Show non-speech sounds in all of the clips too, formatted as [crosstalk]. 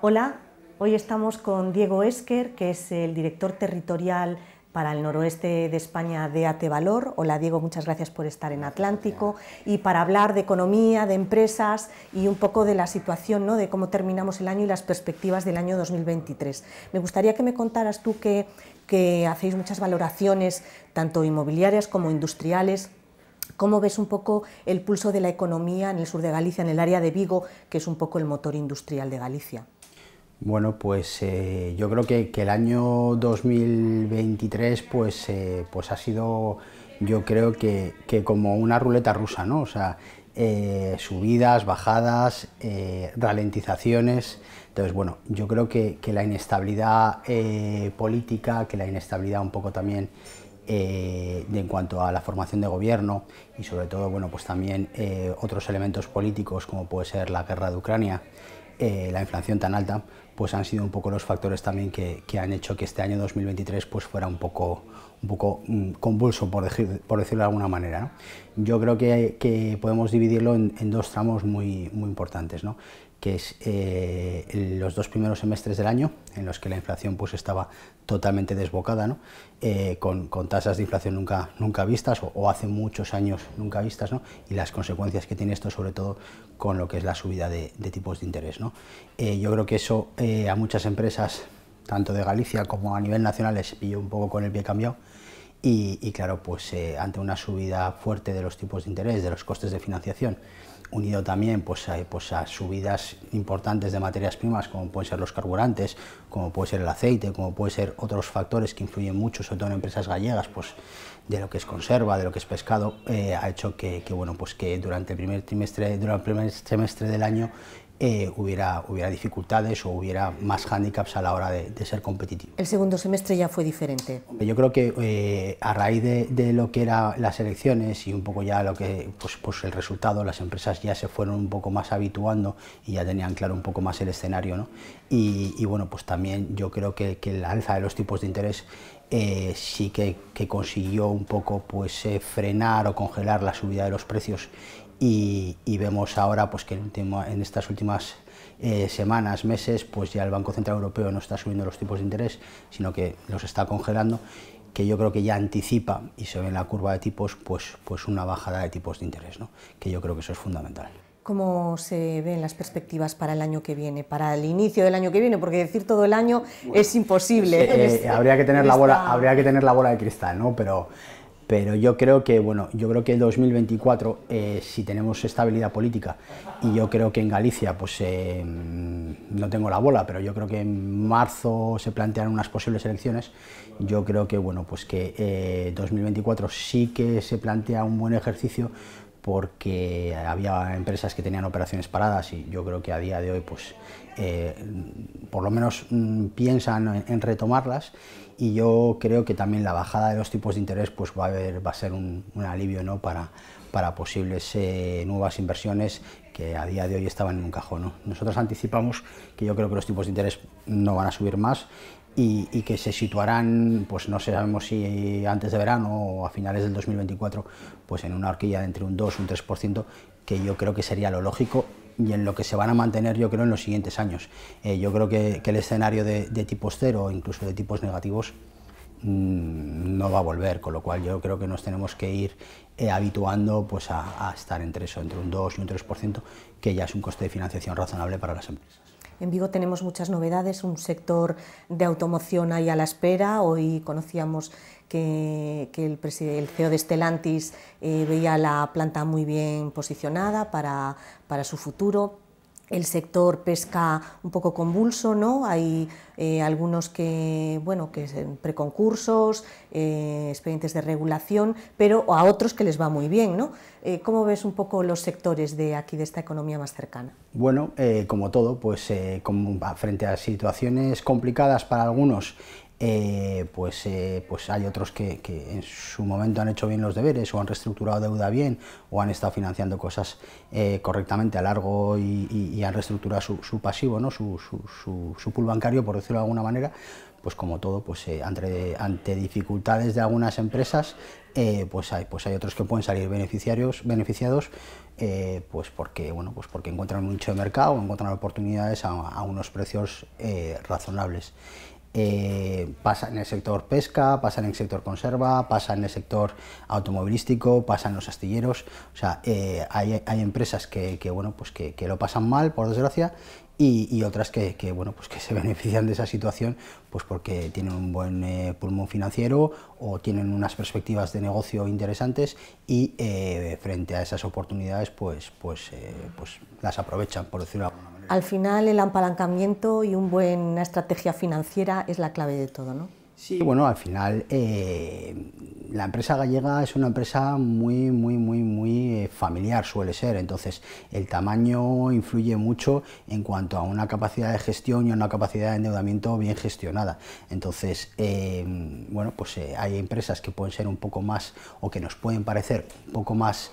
Hola, hoy estamos con Diego Esquer, que es el director territorial para el noroeste de España de AT Valor. Hola Diego, muchas gracias por estar en Atlántico y para hablar de economía, de empresas y un poco de la situación, ¿no? de cómo terminamos el año y las perspectivas del año 2023. Me gustaría que me contaras tú que, que hacéis muchas valoraciones, tanto inmobiliarias como industriales, ¿Cómo ves un poco el pulso de la economía en el sur de Galicia, en el área de Vigo, que es un poco el motor industrial de Galicia? Bueno, pues eh, yo creo que, el año 2023 pues, eh, pues ha sido, yo creo que, como una ruleta rusa, ¿no? O sea, eh, subidas, bajadas, ralentizaciones. Entonces, bueno, yo creo que, la inestabilidad política, que la inestabilidad un poco también en cuanto a la formación de gobierno y sobre todo bueno pues también otros elementos políticos como puede ser la guerra de Ucrania eh, la inflación tan alta, pues han sido un poco los factores también que, han hecho que este año 2023 pues fuera un poco, un poco mm, convulso, por, decir, por decirlo de alguna manera. Yo creo que, podemos dividirlo en, en, dos tramos muy, muy importantes. ¿no? que es eh, los dos primeros semestres del año, en los que la inflación pues, estaba totalmente desbocada, eh, con, tasas de inflación nunca, nunca vistas o, hace muchos años nunca vistas, ¿no? y las consecuencias que tiene esto, sobre todo con lo que es la subida de, tipos de interés. ¿no? Eh, yo creo que eso a muchas empresas, tanto de Galicia como a nivel nacional, les pilló un poco con el pie cambiado. Y, y claro, pues ante una subida fuerte de los tipos de interés, de los costes de financiación, unido también pues, a, pues, a subidas importantes de materias primas, como pueden ser los carburantes, como puede ser el aceite, como puede ser otros factores que influyen mucho, sobre todo en empresas gallegas, pues, de lo que es conserva, de lo que es pescado, eh, ha hecho que, bueno, pues, que durante el primer trimestre, durante el primer semestre del año eh, hubiera, hubiera dificultades o hubiera más hándicaps a la hora de, ser competitivo. ¿El segundo semestre ya fue diferente? Yo creo que eh, a raíz de, lo que eran las elecciones y un poco ya lo que, pues, pues, el resultado, las empresas ya se fueron un poco más habituando y ya tenían claro un poco más el escenario. Y, bueno, pues también yo creo que, la alza de los tipos de interés eh, sí que, consiguió un poco pues frenar o congelar la subida de los precios y, vemos ahora pues, que en, estas últimas eh, semanas, meses, pues ya el Banco Central Europeo no está subiendo los tipos de interés, sino que los está congelando, que yo creo que ya anticipa y se ve en la curva de tipos pues, pues una bajada de tipos de interés, ¿no? que yo creo que eso es fundamental. ¿Cómo se ven las perspectivas para el año que viene, para el inicio del año que viene? Porque decir todo el año es imposible. Eh, este- habría, que tener la bola, habría que tener la bola de cristal, ¿no? pero pero yo creo que, bueno, yo creo que 2024, eh, si tenemos estabilidad política, y yo creo que en Galicia, pues eh, no tengo la bola, pero yo creo que en marzo se plantean unas posibles elecciones, yo creo que, bueno, pues que 2024 eh, sí que se plantea un buen ejercicio porque había empresas que tenían operaciones paradas y yo creo que a día de hoy, pues, eh, por lo menos mm, piensan en, retomarlas y yo creo que también la bajada de los tipos de interés, pues, va a, haber, va a ser un, alivio, Para, posibles eh, nuevas inversiones que a día de hoy estaban en un cajón. Nosotros anticipamos que yo creo que los tipos de interés no van a subir más y, que se situarán, pues no sabemos si antes de verano o a finales del 2024, pues en una horquilla de entre un 2 y un 3%, que yo creo que sería lo lógico y en lo que se van a mantener yo creo en los siguientes años. Eh, yo creo que, el escenario de, tipos cero o incluso de tipos negativos mm, no va a volver, con lo cual yo creo que nos tenemos que ir eh, habituando pues, a, a estar entre eso, entre un 2 y un 3%, que ya es un coste de financiación razonable para las empresas. En Vigo tenemos muchas novedades, un sector de automoción ahí a la espera. Hoy conocíamos que, el, CEO de Estelantis eh, veía la planta muy bien posicionada para su futuro el sector pesca un poco convulso, ¿no? Hay eh, algunos que, bueno, que son preconcursos, eh, expedientes de regulación, pero a otros que les va muy bien, ¿no? Eh, ¿Cómo ves un poco los sectores de aquí, de esta economía más cercana? Bueno, como todo, pues frente a situaciones complicadas para algunos eh, pues, eh, pues hay otros que, en su momento han hecho bien los deberes o han reestructurado deuda bien o han estado financiando cosas eh, correctamente a largo y, han reestructurado su, pasivo, ¿no? Su, su, pool bancario, por decirlo de alguna manera, pues como todo, pues ante, dificultades de algunas empresas, pues, hay, pues hay otros que pueden salir beneficiarios, beneficiados pues porque bueno pues porque encuentran un nicho de mercado encuentran oportunidades a, unos precios razonables eh, pasa en el sector pesca, pasa en el sector conserva, pasa en el sector automovilístico, pasa en los astilleros. O sea, eh, hay, empresas que, bueno, pues que, lo pasan mal, por desgracia, y, otras que, bueno, pues que [laughs] se benefician de esa situación pues porque tienen un buen eh, pulmón financiero o tienen unas perspectivas de negocio interesantes y frente a esas oportunidades pues, pues, pues las aprovechan, por decirlo de alguna manera. Al final el apalancamiento y una buena estrategia financiera es la clave de todo, ¿no? Sí, bueno, al final eh, la empresa gallega es una empresa muy, muy, muy, muy eh, familiar, suele ser. Entonces, el tamaño influye mucho en cuanto a una capacidad de gestión y a una capacidad de endeudamiento bien gestionada. Entonces, eh, bueno, pues hay empresas que pueden ser un poco más o que nos pueden parecer un poco más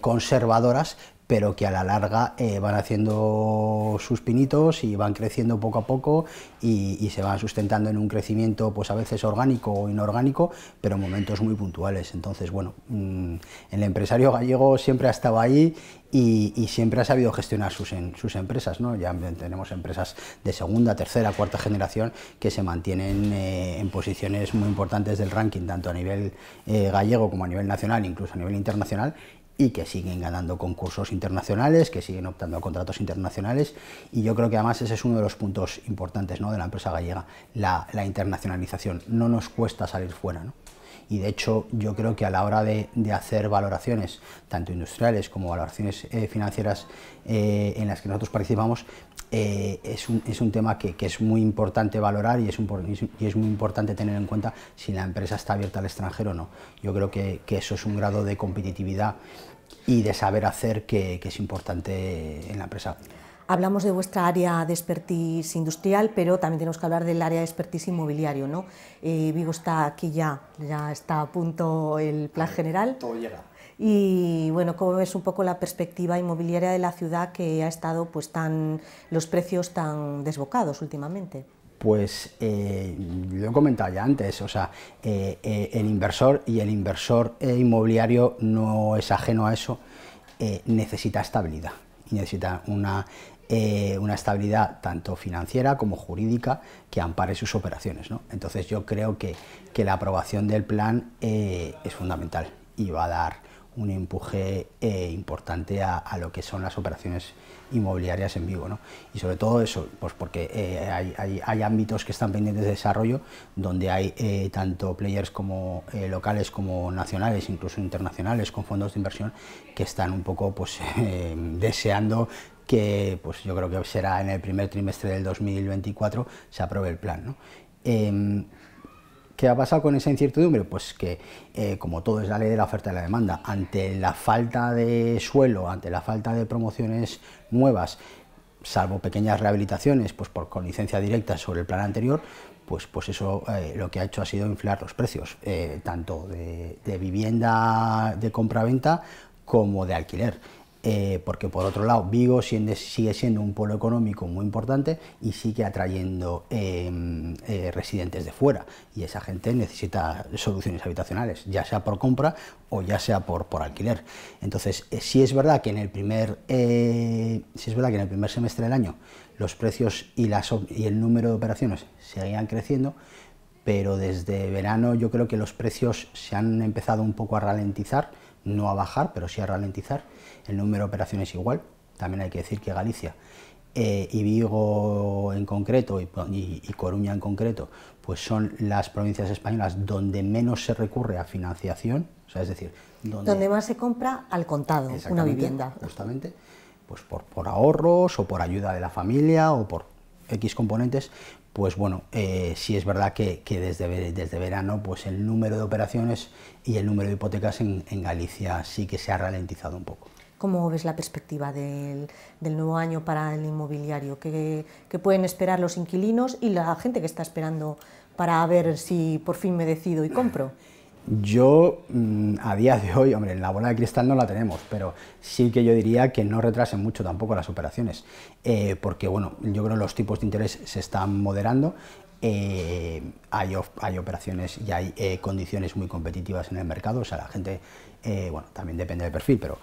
conservadoras, pero que a la larga eh, van haciendo sus pinitos y van creciendo poco a poco y, se van sustentando en un crecimiento pues a veces orgánico o inorgánico, pero en momentos muy puntuales. Entonces, bueno, mm, el empresario gallego siempre ha estado ahí y, siempre ha sabido gestionar sus, empresas. Ya tenemos empresas de segunda, tercera, cuarta generación que se mantienen eh, en posiciones muy importantes del ranking, tanto a nivel eh, gallego como a nivel nacional, incluso a nivel internacional, y que siguen ganando concursos internacionales, que siguen optando a contratos internacionales y yo creo que además ese es uno de los puntos importantes de la empresa gallega, la, internacionalización. No nos cuesta salir fuera. y de hecho yo creo que a la hora de, hacer valoraciones, tanto industriales como valoraciones eh, financieras eh, en las que nosotros participamos, eh, es, un, es, un, tema que, que, es muy importante valorar y es, un, y es muy importante tener en cuenta si la empresa está abierta al extranjero o no. Yo creo que, que eso es un grado de competitividad y de saber hacer que, que es importante en la empresa. Hablamos de vuestra área de expertise industrial, pero también tenemos que hablar del área de expertise inmobiliario, ¿no? Eh, Vigo está aquí ya, ya está a punto el plan general. Todo llega y bueno, cómo ves un poco la perspectiva inmobiliaria de la ciudad que ha estado pues tan los precios tan desbocados últimamente. Pues eh, lo he comentado ya antes, o sea, eh, eh, el inversor y el inversor inmobiliario no es ajeno a eso, necesita estabilidad y necesita una, estabilidad tanto financiera como jurídica que ampare sus operaciones. ¿no? Entonces yo creo que, que, la aprobación del plan es fundamental y va a dar un empuje eh, importante a, lo que son las operaciones inmobiliarias en vivo. ¿no? Y sobre todo eso, pues porque eh, hay, ámbitos que están pendientes de desarrollo, donde hay eh, tanto players como locales como nacionales, incluso internacionales, con fondos de inversión, que están un poco pues, [laughs] em, deseando que pues, yo creo que será en el primer trimestre del 2024 se apruebe el plan. ¿no? Em, ¿Qué ha pasado con esa incertidumbre? Pues que, eh, como todo es la ley de la oferta y la demanda, ante la falta de suelo, ante la falta de promociones nuevas, salvo pequeñas rehabilitaciones, pues por con licencia directa sobre el plan anterior, pues, pues eso eh, lo que ha hecho ha sido inflar los precios, eh, tanto de vivienda de compra-venta como de alquiler. Eh, porque por otro lado Vigo sigue siendo un polo económico muy importante y sigue atrayendo em, eh, residentes de fuera y esa gente necesita soluciones habitacionales, ya sea por compra o ya sea por, alquiler. Entonces, eh, sí es verdad que en el primer es verdad que en el primer semestre del año los precios y el número de operaciones seguían creciendo, pero desde verano yo creo que los precios se han empezado un poco a ralentizar no a bajar, pero sí a ralentizar. El número de operaciones igual. También hay que decir que Galicia eh, y Vigo en concreto y, Coruña en concreto, pues son las provincias españolas donde menos se recurre a financiación, o sea, es decir, donde, más se compra al contado una vivienda. Justamente, pues por, por ahorros o por ayuda de la familia o por X componentes, pues bueno, eh, sí es verdad que, desde, verano pues el número de operaciones y el número de hipotecas en, Galicia sí que se ha ralentizado un poco. ¿Cómo ves la perspectiva del, nuevo año para el inmobiliario? ¿Qué, pueden esperar los inquilinos y la gente que está esperando para ver si por fin me decido y compro? Yo, mm, a día de hoy, hombre, la bola de cristal no la tenemos, pero sí que yo diría que no retrasen mucho tampoco las operaciones, eh, porque, bueno, yo creo que los tipos de interés se están moderando, eh, hay, operaciones y hay eh, condiciones muy competitivas en el mercado, o sea, la gente, bueno, también depende del perfil, pero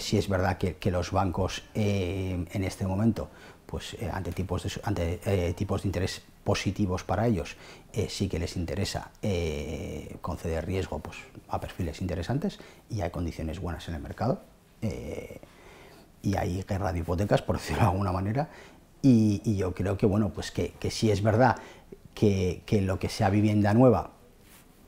sí es verdad que, los bancos en este momento, pues ante tipos ante, tipos de interés positivos para ellos, eh, sí que les interesa eh, conceder riesgo pues, a perfiles interesantes y hay condiciones buenas en el mercado. Eh, y hay guerra de hipotecas, por [laughs] decirlo de alguna manera. Y, yo creo que, bueno, pues que, que sí es verdad que, que lo que sea vivienda nueva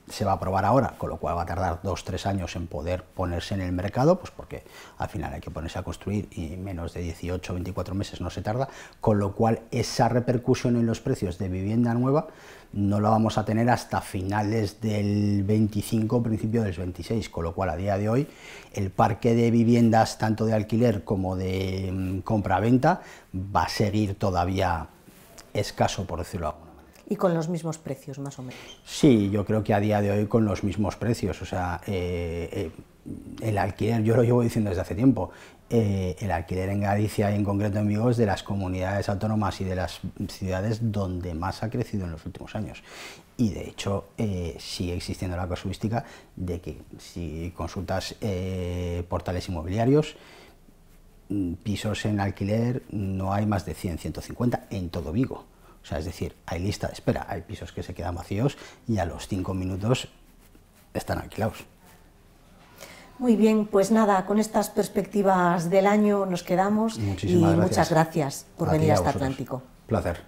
se va a aprobar ahora, con lo cual va a tardar dos, tres años en poder ponerse en el mercado, pues porque al final hay que ponerse a construir y menos de 18 24 meses no se tarda, con lo cual esa repercusión en los precios de vivienda nueva no la vamos a tener hasta finales del 25, principio del 26, con lo cual a día de hoy el parque de viviendas tanto de alquiler como de mm, compra-venta va a seguir todavía escaso, por decirlo y con los mismos precios, más o menos. Sí, yo creo que a día de hoy con los mismos precios. O sea, eh, eh, el alquiler, yo lo llevo diciendo desde hace tiempo, eh, el alquiler en Galicia y en concreto en Vigo es de las comunidades autónomas y de las ciudades donde más ha crecido en los últimos años. Y de hecho sigue existiendo la casuística de que si consultas portales inmobiliarios, mm, pisos en alquiler no hay más de 100, 150 en todo Vigo. O sea, es decir, hay lista de espera, hay pisos que se quedan vacíos y a los cinco minutos están alquilados. Muy bien, pues nada, con estas perspectivas del año nos quedamos Muchísimas y muchas gracias por a venir hasta Atlántico. Placer.